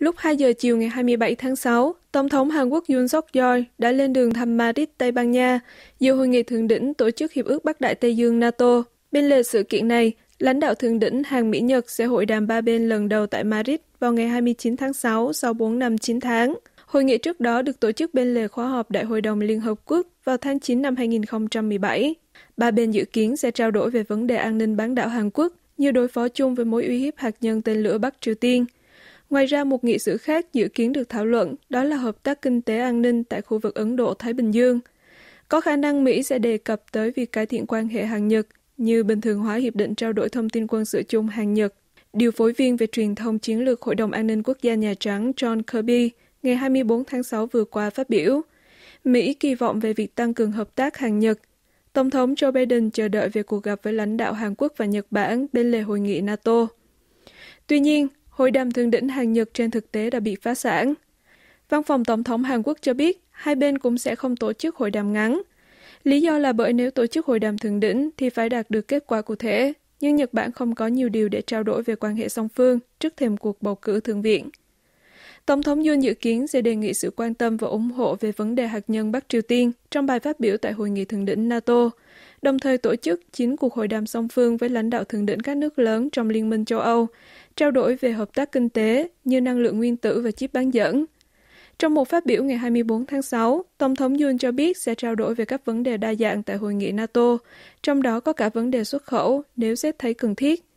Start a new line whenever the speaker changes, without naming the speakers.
Lúc 2 giờ chiều ngày 27 tháng 6, Tổng thống Hàn Quốc Yoon suk yeol đã lên đường thăm Madrid, Tây Ban Nha, dự hội nghị thượng đỉnh tổ chức Hiệp ước Bắc Đại Tây Dương NATO. Bên lề sự kiện này, lãnh đạo thượng đỉnh Hàn Mỹ Nhật sẽ hội đàm ba bên lần đầu tại Madrid vào ngày 29 tháng 6 sau 4 năm 9 tháng. Hội nghị trước đó được tổ chức bên lề khóa họp Đại hội đồng Liên Hợp Quốc vào tháng 9 năm 2017. Ba bên dự kiến sẽ trao đổi về vấn đề an ninh bán đảo Hàn Quốc như đối phó chung với mối uy hiếp hạt nhân tên lửa Bắc Triều Tiên – Ngoài ra, một nghị sự khác dự kiến được thảo luận đó là hợp tác kinh tế an ninh tại khu vực Ấn Độ-Thái Bình Dương. Có khả năng Mỹ sẽ đề cập tới việc cải thiện quan hệ hàng Nhật như bình thường hóa hiệp định trao đổi thông tin quân sự chung hàng Nhật. Điều phối viên về truyền thông chiến lược Hội đồng An ninh Quốc gia Nhà Trắng John Kirby ngày 24 tháng 6 vừa qua phát biểu, Mỹ kỳ vọng về việc tăng cường hợp tác hàng Nhật. Tổng thống Joe Biden chờ đợi về cuộc gặp với lãnh đạo Hàn Quốc và Nhật Bản bên lề hội nghị NATO. Tuy nhiên, hội đàm thượng đỉnh hàng Nhật trên thực tế đã bị phá sản. Văn phòng Tổng thống Hàn Quốc cho biết hai bên cũng sẽ không tổ chức hội đàm ngắn. Lý do là bởi nếu tổ chức hội đàm thượng đỉnh thì phải đạt được kết quả cụ thể, nhưng Nhật Bản không có nhiều điều để trao đổi về quan hệ song phương trước thềm cuộc bầu cử thượng viện. Tổng thống Yoon dự kiến sẽ đề nghị sự quan tâm và ủng hộ về vấn đề hạt nhân Bắc Triều Tiên trong bài phát biểu tại Hội nghị Thượng đỉnh NATO, đồng thời tổ chức 9 cuộc hội đàm song phương với lãnh đạo thượng đỉnh các nước lớn trong Liên minh châu Âu, trao đổi về hợp tác kinh tế như năng lượng nguyên tử và chip bán dẫn. Trong một phát biểu ngày 24 tháng 6, Tổng thống Yoon cho biết sẽ trao đổi về các vấn đề đa dạng tại hội nghị NATO, trong đó có cả vấn đề xuất khẩu nếu xét thấy cần thiết.